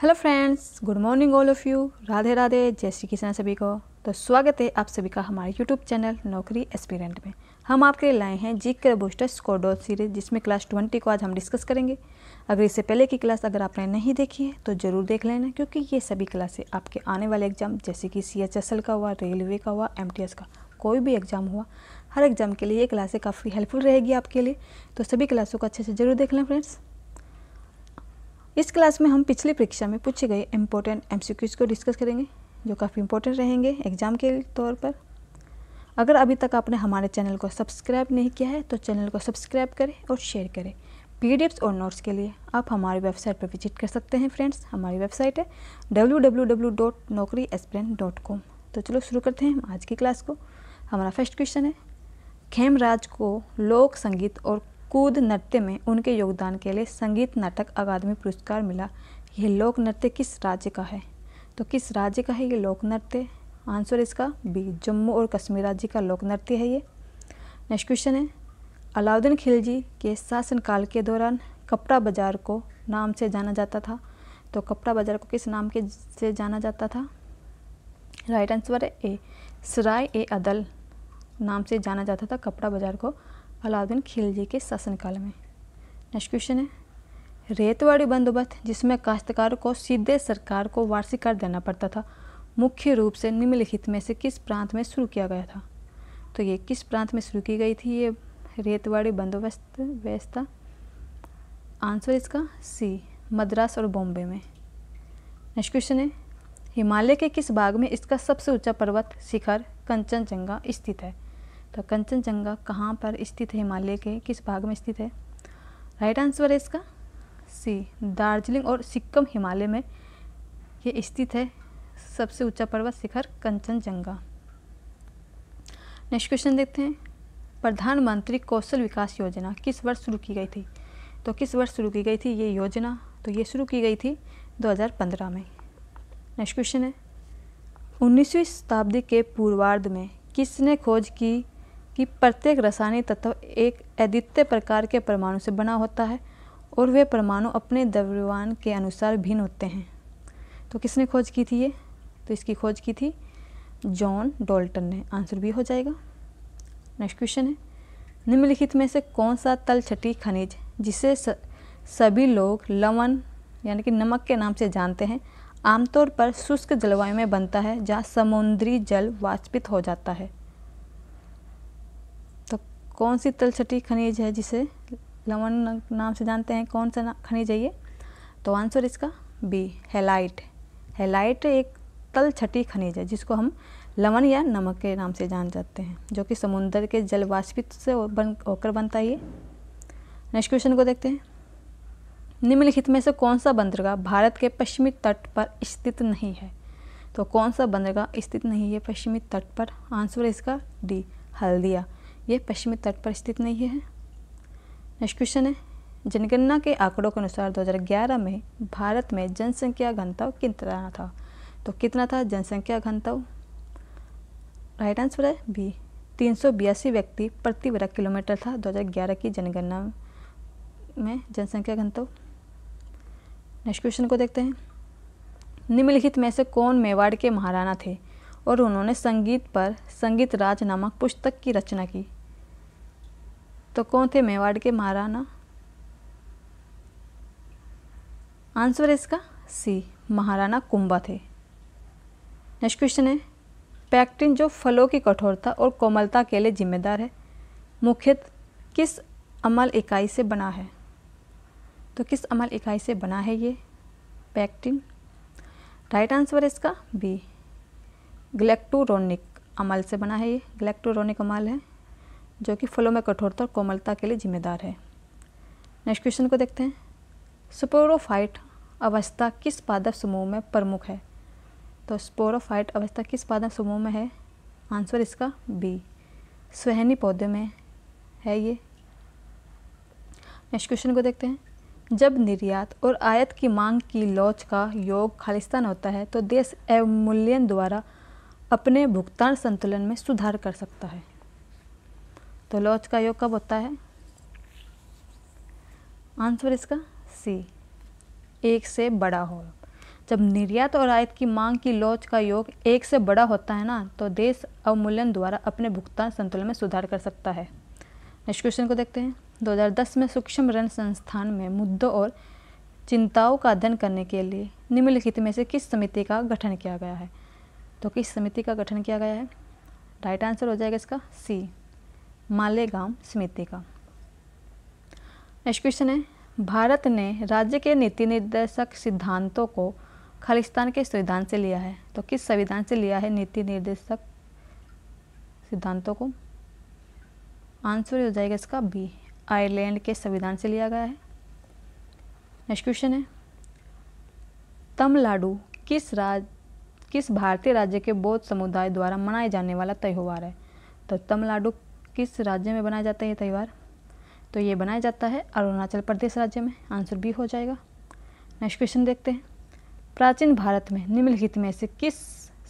hello friends good morning all of you Radhe Radhe जय श्री कृष्ण सभी को तो स्वागत है आप सभी का हमारे यूट्यूब चैनल नौकरी एस्पिरेंट में हम आपके लिए लाए हैं जी के बूस्टर स्कोडोल सीरीज जिसमें क्लास ट्वेंटी को आज हम डिस्कस करेंगे अगर इससे पहले की क्लास अगर आपने नहीं देखी है तो ज़रूर देख लेना क्योंकि ये सभी क्लासें आपके आने वाले एग्जाम जैसे कि सी का हुआ रेलवे का हुआ एम का कोई भी एग्ज़ाम हुआ हर एग्ज़ाम के लिए ये क्लासें काफ़ी हेल्पफुल रहेगी आपके लिए तो सभी क्लासों को अच्छे से ज़रूर देख लें फ्रेंड्स इस क्लास में हम पिछली परीक्षा में पूछे गए इम्पोर्टेंट एम को डिस्कस करेंगे जो काफ़ी इंपॉर्टेंट रहेंगे एग्जाम के तौर पर अगर अभी तक आपने हमारे चैनल को सब्सक्राइब नहीं किया है तो चैनल को सब्सक्राइब करें और शेयर करें पी और नोट्स के लिए आप हमारी वेबसाइट पर विजिट कर सकते हैं फ्रेंड्स हमारी वेबसाइट है डब्ल्यू तो चलो शुरू करते हैं आज की क्लास को हमारा फर्स्ट क्वेश्चन है खेमराज को लोक संगीत और कूद नृत्य में उनके योगदान के लिए संगीत नाटक अकादमी पुरस्कार मिला यह लोक नृत्य किस राज्य का है तो किस राज्य का है ये लोक नृत्य आंसर इसका बी जम्मू और कश्मीर राज्य का लोक नृत्य है ये नेक्स्ट क्वेश्चन है अलाउद्दीन खिलजी के शासनकाल के दौरान कपड़ा बाजार को नाम से जाना जाता था तो कपड़ा बाजार को किस नाम के से जाना जाता था राइट आंसर है ए सराय ए अदल नाम से जाना जाता था कपड़ा बाजार को अलाउद्दीन खिलजी के शासनकाल में नेक्स्ट क्वेश्चन है रेतवाड़ी बंदोबस्त जिसमें काश्तकार को सीधे सरकार को वार्षिक कर देना पड़ता था मुख्य रूप से निम्नलिखित में से किस प्रांत में शुरू किया गया था तो ये किस प्रांत में शुरू की गई थी ये रेतवाड़ी बंदोबस्त व्यवस्था आंसर इसका सी मद्रास और बॉम्बे में नेक्स्ट क्वेश्चन है हिमालय के किस भाग में इसका सबसे ऊंचा पर्वत शिखर कंचनजंगा स्थित है तो कंचनजंगा कहाँ पर स्थित है हिमालय के किस भाग में स्थित है राइट आंसर है इसका सी दार्जिलिंग और सिक्किम हिमालय में ये स्थित है सबसे ऊंचा पर्वत शिखर कंचनजंगा नेक्स्ट क्वेश्चन देखते हैं प्रधानमंत्री कौशल विकास योजना किस वर्ष शुरू की गई थी तो किस वर्ष शुरू की गई थी ये योजना तो ये शुरू की गई थी 2015 में नेक्स्ट क्वेश्चन है उन्नीसवीं शताब्दी के पूर्वार्ध में किसने खोज की कि प्रत्येक रसायनिक तत्व एक अद्वितीय प्रकार के परमाणु से बना होता है और वे परमाणु अपने द्रव्यमान के अनुसार भिन्न होते हैं तो किसने खोज की थी ये तो इसकी खोज की थी जॉन डोल्टन ने आंसर भी हो जाएगा नेक्स्ट क्वेश्चन है निम्नलिखित में से कौन सा तल छठी खनिज जिसे स, सभी लोग लवण यानी कि नमक के नाम से जानते हैं आमतौर पर शुष्क जलवायु में बनता है जहाँ समुद्री जल वाष्पित हो जाता है कौन सी तलछटी खनिज है जिसे लवण नाम से जानते हैं कौन सा खनिज है ये तो आंसर इसका बी हेलाइट हेलाइट एक तलछटी खनिज है जिसको हम लवण या नमक के नाम से जान जाते हैं जो कि समुंदर के जल वाष्पित से बन होकर बनता है ये नेक्स्ट क्वेश्चन को देखते हैं निम्नलिखित में से कौन सा बंदरगाह भारत के पश्चिमी तट पर स्थित नहीं है तो कौन सा बंदरगाह स्थित नहीं है पश्चिमी तट पर आंसर इसका डी हल्दिया ये पश्चिमी तट पर स्थित नहीं है नेक्स्ट क्वेश्चन है जनगणना के आंकड़ों के अनुसार 2011 में भारत में जनसंख्या घनत्व कितना था तो कितना था जनसंख्या घनत्व राइट आंसर है बी तीन व्यक्ति प्रति वर्ग किलोमीटर था 2011 की जनगणना में जनसंख्या घनत्व नेक्स्ट क्वेश्चन को देखते हैं निम्नलिखित में से कौन मेवाड़ के महाराणा थे और उन्होंने संगीत पर संगीत राज नामक पुस्तक की रचना की तो कौन थे मेवाड़ के महाराणा आंसर इसका सी महाराणा कुंभा थे नेक्स्ट क्वेश्चन है पैक्टिन जो फलों की कठोरता और कोमलता के लिए जिम्मेदार है मुख्यतः किस अमल इकाई से बना है तो किस अमल इकाई से बना है ये पैक्टिन राइट आंसर इसका बी ग्लेक्टोरोनिक अमल से बना है ये ग्लेक्टोरोनिक अमल है जो कि फलों में कठोरता और कोमलता के लिए जिम्मेदार है नेक्स्ट क्वेश्चन को देखते हैं स्पोरोफाइट अवस्था किस पादप समूह में प्रमुख है तो स्पोरोफाइट अवस्था किस पादप समूह में है आंसर इसका बी सुहनी पौधे में है ये नेक्स्ट क्वेश्चन को देखते हैं जब निर्यात और आयत की मांग की लोच का योग खालिस्तान होता है तो देश अवमूल्यन द्वारा अपने भुगतान संतुलन में सुधार कर सकता है तो लॉज का योग कब होता है आंसर इसका सी एक से बड़ा हो जब निर्यात और आयत की मांग की लॉज का योग एक से बड़ा होता है ना तो देश अवमूल्यन द्वारा अपने भुगतान संतुलन में सुधार कर सकता है नेक्स्ट क्वेश्चन को देखते हैं 2010 में सूक्ष्म ऋण संस्थान में मुद्दों और चिंताओं का अध्ययन करने के लिए निम्नलिखित में से किस समिति का गठन किया गया है तो किस समिति का गठन किया गया है राइट आंसर हो जाएगा इसका सी मालेगांव समिति का नेक्स्ट क्वेश्चन है भारत ने राज्य के नीति निर्देशक सिद्धांतों को खालिस्तान के संविधान से लिया है तो किस संविधान से लिया है नीति निर्देशक सिद्धांतों को आंसर हो जाएगा इसका बी आयरलैंड के संविधान से लिया गया है नेक्स्ट क्वेश्चन है तमिलनाडु किस राज किस भारतीय राज्य के बौद्ध समुदाय द्वारा मनाए जाने वाला त्यौहार है तो तमिलनाडु किस राज्य में बनाया जाता है ये त्यौहार तो ये बनाया जाता है अरुणाचल प्रदेश राज्य में आंसर बी हो जाएगा नेक्स्ट क्वेश्चन देखते हैं प्राचीन भारत में निम्नलिखित में से किस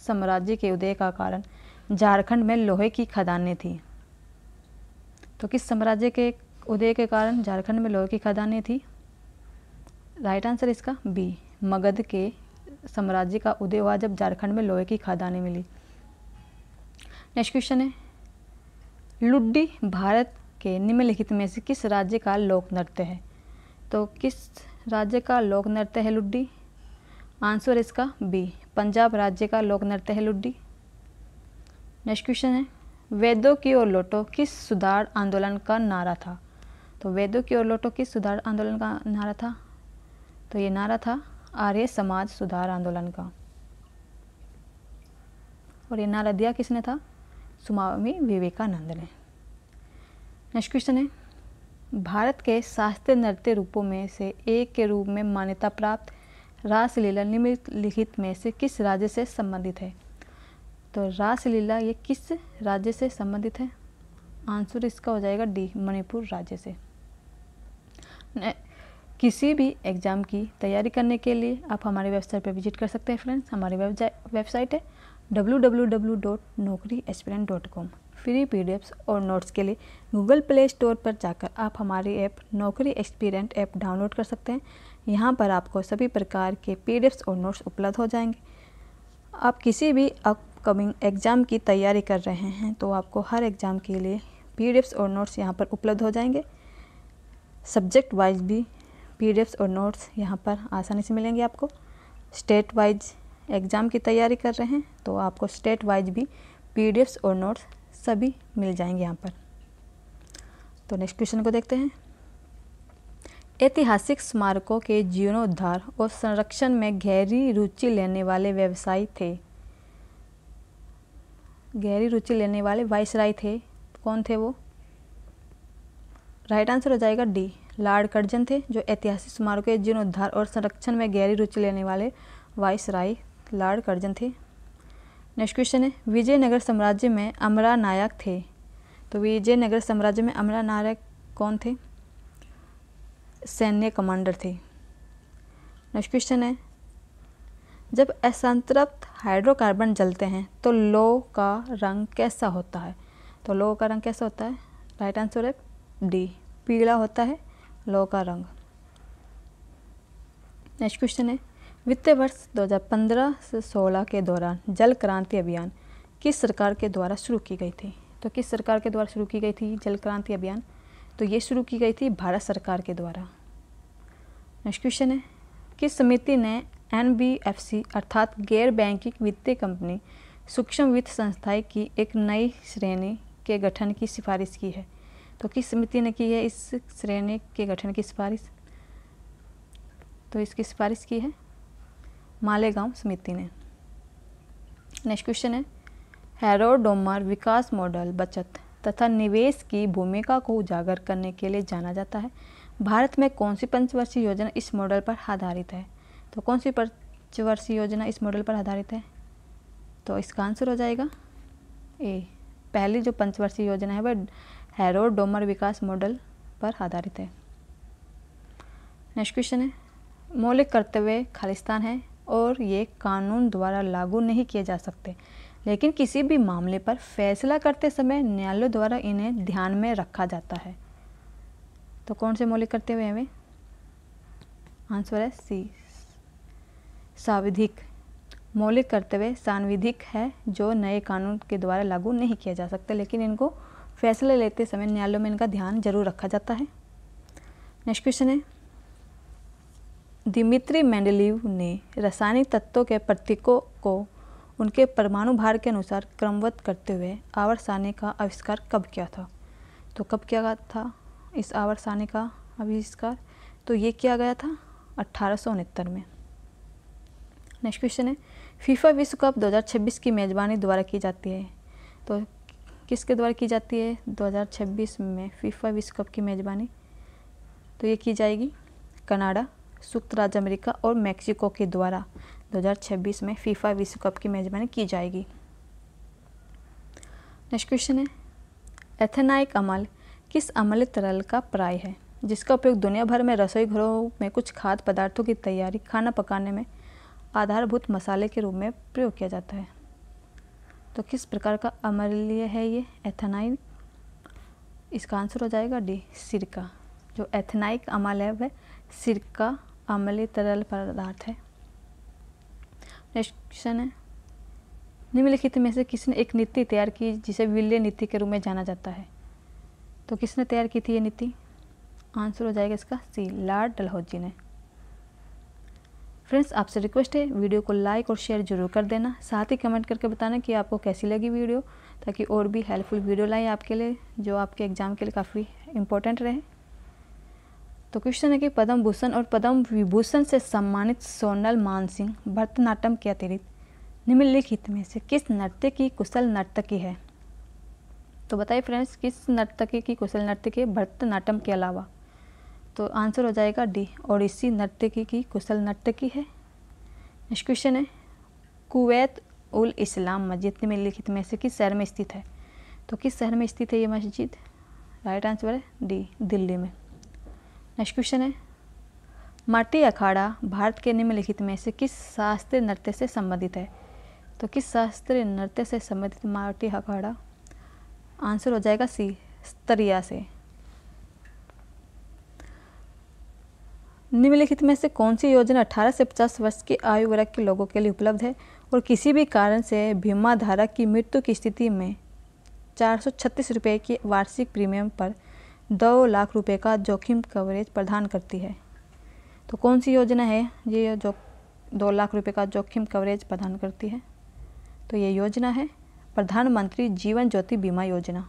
साम्राज्य के उदय का कारण झारखंड में लोहे की खदानें थी तो किस साम्राज्य के उदय के कारण झारखंड में लोहे की खदानें थी राइट आंसर इसका बी मगध के साम्राज्य का उदय हुआ जब झारखंड में लोहे की खदानें मिली नेक्स्ट क्वेश्चन है लुड्डी भारत के निम्नलिखित में से किस राज्य का लोक नृत्य है तो किस राज्य का लोक नृत्य है लुड्डी आंसर इसका बी पंजाब राज्य का लोक नृत्य है लुड्डी नेक्स्ट क्वेश्चन है वेदों की ओर लोटो किस सुधार आंदोलन का नारा था तो वेदों की ओर लोटो किस सुधार आंदोलन का नारा था तो ये नारा था आर्य समाज सुधार आंदोलन का और ये नारा दिया किसने था स्वामी विवेकानंद ने नेक्स्ट क्वेश्चन है भारत के शास्त्रीय नृत्य रूपों में से एक के रूप में मान्यता प्राप्त रासलीला निम्नलिखित लिखित में से किस राज्य से संबंधित है तो रासलीला ये किस राज्य से संबंधित है आंसर इसका हो जाएगा डी मणिपुर राज्य से किसी भी एग्ज़ाम की तैयारी करने के लिए आप हमारी वेबसाइट पर विजिट कर सकते हैं फ्रेंड्स हमारी वेबसाइट है डब्ल्यू फ्री पी और नोट्स के लिए गूगल प्ले स्टोर पर जाकर आप हमारी ऐप नौकरी एक्सपीरियंट ऐप डाउनलोड कर सकते हैं यहाँ पर आपको सभी प्रकार के पी और नोट्स उपलब्ध हो जाएंगे आप किसी भी अपकमिंग एग्ज़ाम की तैयारी कर रहे हैं तो आपको हर एग्ज़ाम के लिए पी और नोट्स यहाँ पर उपलब्ध हो जाएंगे सब्जेक्ट वाइज भी पी और नोट्स यहाँ पर आसानी से मिलेंगे आपको स्टेट वाइज एग्ज़ाम की तैयारी कर रहे हैं तो आपको स्टेट वाइज भी पी और नोट्स सभी मिल जाएंगे यहाँ पर तो नेक्स्ट क्वेश्चन को देखते हैं ऐतिहासिक स्मारकों के जीर्णोद्धार और संरक्षण में गहरी रुचि लेने वाले व्यवसायी थे गहरी रुचि लेने वाले वाइसराय थे कौन थे वो राइट आंसर हो जाएगा डी लॉर्ड कर्जन थे जो ऐतिहासिक स्मारकों के जीर्णोद्धार और संरक्षण में गहरी रुचि लेने वाले वाइसराय लार्ड कर्जन थे नेक्स्ट क्वेश्चन है विजयनगर साम्राज्य में अमरा नायक थे तो विजयनगर साम्राज्य में अमरा नायक कौन थे सैन्य कमांडर थे नेक्स्ट क्वेश्चन है जब असंतृप्त हाइड्रोकार्बन जलते हैं तो लो का रंग कैसा होता है तो लो का रंग कैसा होता है राइट आंसर है डी पीला होता है लो का रंग नेक्स्ट क्वेश्चन है वित्तीय वर्ष 2015 से 16 के दौरान जल क्रांति अभियान किस सरकार के द्वारा शुरू की गई थी तो किस सरकार के द्वारा शुरू की गई थी जल क्रांति अभियान तो ये शुरू की गई थी भारत सरकार के द्वारा नेक्स्ट क्वेश्चन है किस समिति ने एन अर्थात गैर बैंकिंग वित्तीय कंपनी सूक्ष्म वित्त संस्थाएं की एक नई श्रेणी के गठन की सिफारिश की है तो किस समिति ने की है इस श्रेणी के गठन की सिफारिश तो इसकी सिफारिश की है मालेगांव समिति ने नेक्स्ट क्वेश्चन है हैरोडोमर विकास मॉडल बचत तथा निवेश की भूमिका को उजागर करने के लिए जाना जाता है भारत में कौन सी पंचवर्षीय योजना इस मॉडल पर आधारित है तो कौन सी पंचवर्षीय योजना इस मॉडल पर आधारित है तो इसका आंसर हो जाएगा ए पहली जो पंचवर्षीय योजना है वह हैरो डोमर विकास मॉडल पर आधारित है नेक्स्ट क्वेश्चन है मौलिक कर्तव्य खालिस्तान है और ये कानून द्वारा लागू नहीं किए जा सकते लेकिन किसी भी मामले पर फैसला करते समय न्यायालय द्वारा इन्हें ध्यान में रखा जाता है तो कौन से मौलिक करते हुए हमें आंसर है सी साविधिक मौलिक कर्तव्य सांविधिक है जो नए कानून के द्वारा लागू नहीं किया जा सकता लेकिन इनको फैसले लेते समय न्यायालयों में इनका ध्यान जरूर रखा जाता है नेक्स्ट क्वेश्चन है दिमित्री मेंडलीव ने रासायनिक तत्वों के प्रतीकों को उनके परमाणु भार के अनुसार क्रमवत करते हुए आवर सारणी का आविष्कार कब किया था तो कब किया गया था इस आवर सारणी का आविष्कार तो ये किया गया था अट्ठारह में नेक्स्ट क्वेश्चन है फीफा विश्व कप 2026 की मेज़बानी द्वारा की जाती है तो किसके द्वारा की जाती है 2026 में फीफा विश्व कप की मेज़बानी तो ये की जाएगी कनाडा संयुक्त राज्य अमेरिका और मैक्सिको के द्वारा 2026 में फीफा विश्व कप की मेज़बानी की जाएगी नेक्स्ट क्वेश्चन है एथेनाइक अमल किस अमल तरल का प्राय है जिसका उपयोग दुनिया भर में रसोई घरों में कुछ खाद्य पदार्थों की तैयारी खाना पकाने में आधारभूत मसाले के रूप में प्रयोग किया जाता है तो किस प्रकार का अम्लीय है ये एथेनाइन इसका आंसर हो जाएगा डी सिरका जो एथेनाइक अमल है वह सिरका अम्लीय तरल पदार्थ है नेक्स्ट क्वेश्चन है निम्नलिखित में से किसने एक नीति तैयार की जिसे विलय नीति के रूप में जाना जाता है तो किसने तैयार की थी ये नीति आंसर हो जाएगा इसका सी लार्ड डलहौजी ने फ्रेंड्स आपसे रिक्वेस्ट है वीडियो को लाइक और शेयर जरूर कर देना साथ ही कमेंट करके बताना कि आपको कैसी लगी वीडियो ताकि और भी हेल्पफुल वीडियो लाएँ आपके लिए जो आपके एग्ज़ाम के लिए काफ़ी इंपॉर्टेंट रहे तो क्वेश्चन है कि पद्म भूषण और पद्म विभूषण से सम्मानित सोनल मानसिंह भरतनाट्यम के अतिरिक्त निम्नलिखित में से किस नृत्य की कुशल नर्तकी है तो बताइए फ्रेंड्स किस नर्तकी की कुशल नर्तकी है भरतनाट्यम के अलावा तो आंसर हो जाएगा डी और इसी नर्तकी की कुशल नर्तकी है नेक्स्ट क्वेश्चन है कुवैत उल इस्लाम मस्जिद निम्नलिखित में से किस शहर में स्थित है तो किस शहर में स्थित है ये मस्जिद राइट आंसर है डी दिल्ली में नेक्स्ट क्वेश्चन है माटी अखाड़ा भारत के निम्नलिखित में से किस शास्त्रीय नृत्य से संबंधित है तो किस शास्त्रीय नृत्य से संबंधित माटी अखाड़ा आंसर हो जाएगा सी स्तरिया से निम्नलिखित में से कौन सी योजना 18 से 50 वर्ष की आयु वर्ग के लोगों के लिए उपलब्ध है और किसी भी कारण से भीमा धारा की मृत्यु की स्थिति में चार सौ की वार्षिक प्रीमियम पर दो लाख रुपए का जोखिम कवरेज प्रदान करती है तो कौन सी योजना है ये जो दो लाख रुपए का जोखिम कवरेज प्रदान करती है तो ये योजना है प्रधानमंत्री जीवन ज्योति बीमा योजना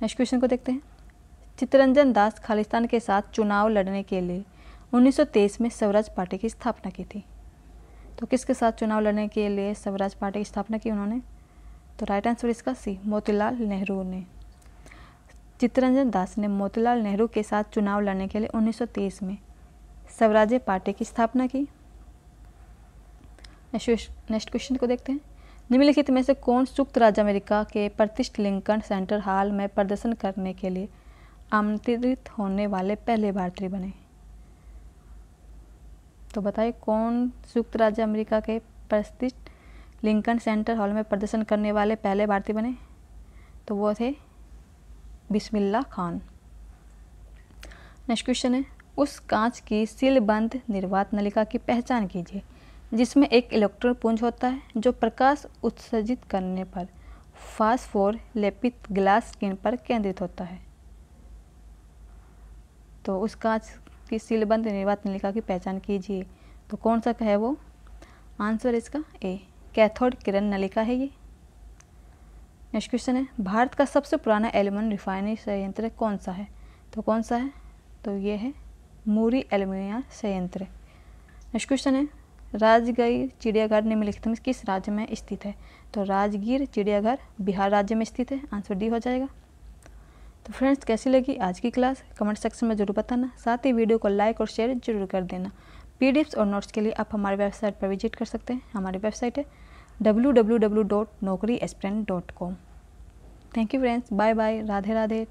नेक्स्ट क्वेश्चन को देखते हैं चित्तरंजन दास खालिस्तान के साथ चुनाव लड़ने के लिए 1923 में स्वराज पार्टी की स्थापना की थी तो किसके साथ चुनाव लड़ने के लिए स्वराज पार्टी की स्थापना की उन्होंने तो राइट आंसर इसका सी मोतीलाल नेहरू ने चित्तरंजन दास ने मोतीलाल नेहरू के साथ चुनाव लड़ने के लिए 1930 में स्वराज्य पार्टी की स्थापना की नेक्स्ट क्वेश्चन को देखते हैं निम्नलिखित में से कौन संयुक्त राज्य अमेरिका के प्रतिष्ठ लिंकन सेंटर हॉल में प्रदर्शन करने के लिए आमंत्रित होने वाले पहले भारतीय बने तो बताइए कौन संयुक्त राज्य अमेरिका के प्रतिष्ठ लिंकन सेंटर हॉल में प्रदर्शन करने वाले पहले भारतीय बने तो वो थे बिस्मिल्ला खान नेक्स्ट क्वेश्चन है उस कांच की सीलबंद निर्वात नलिका की पहचान कीजिए जिसमें एक इलेक्ट्रॉन पुंज होता है जो प्रकाश उत्सर्जित करने पर फास्फोर लेपित ग्लास स्क्रीन पर केंद्रित होता है तो उस कांच की सीलबंद निर्वात नलिका की पहचान कीजिए तो कौन सा है वो आंसर इसका ए कैथोड किरण नलिका है ये नेक्स्ट क्वेश्चन है भारत का सबसे पुराना एल्यूमिनियम रिफाइनरी संयंत्र कौन सा है तो कौन सा है तो ये है मूरी एल्यूमिनियम संयंत्र नेक्स्ट क्वेश्चन है राजगीर चिड़ियाघर निम्नलिखित में किस राज्य में स्थित है तो राजगीर चिड़ियाघर बिहार राज्य में स्थित है आंसर डी हो जाएगा तो फ्रेंड्स कैसी लगी आज की क्लास कमेंट सेक्शन में जरूर बताना साथ ही वीडियो को लाइक और शेयर जरूर कर देना पीडीएफ्स और नोट्स के लिए आप हमारे वेबसाइट पर विजिट कर सकते हैं हमारी वेबसाइट है W W W dot Naukri aspirant dot com thank you friends bye bye Radhe Radhe